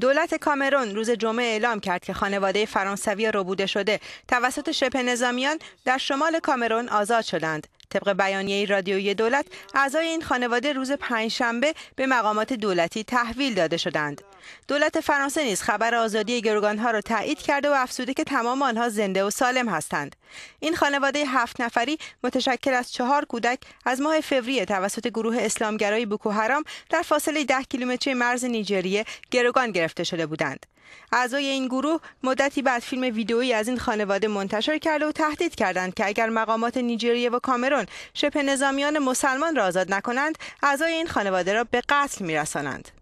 دولت کامرون روز جمعه اعلام کرد که خانواده فرانسوی ربوده شده توسط شبه نظامیان در شمال کامرون آزاد شدند. طبق بیانیه رادیویی دولت اعضای این خانواده روز پنجشنبه به مقامات دولتی تحویل داده شدند دولت فرانسه نیز خبر آزادی گروگانها را تایید کرده و افزوده که تمام آنها زنده و سالم هستند این خانواده هفت نفری متشکل از چهار کودک از ماه فوریه توسط گروه اسلامگرای بوکوهرام در فاصله ده کیلومتری مرز نیجریه گروگان گرفته شده بودند اعضای این گروه مدتی بعد فیلم ویدئویی از این خانواده منتشر کرده و تهدید کردند که اگر مقامات نیجریه و کامرون شبه نظامیان مسلمان را آزاد نکنند اعضای این خانواده را به قتل میرسانند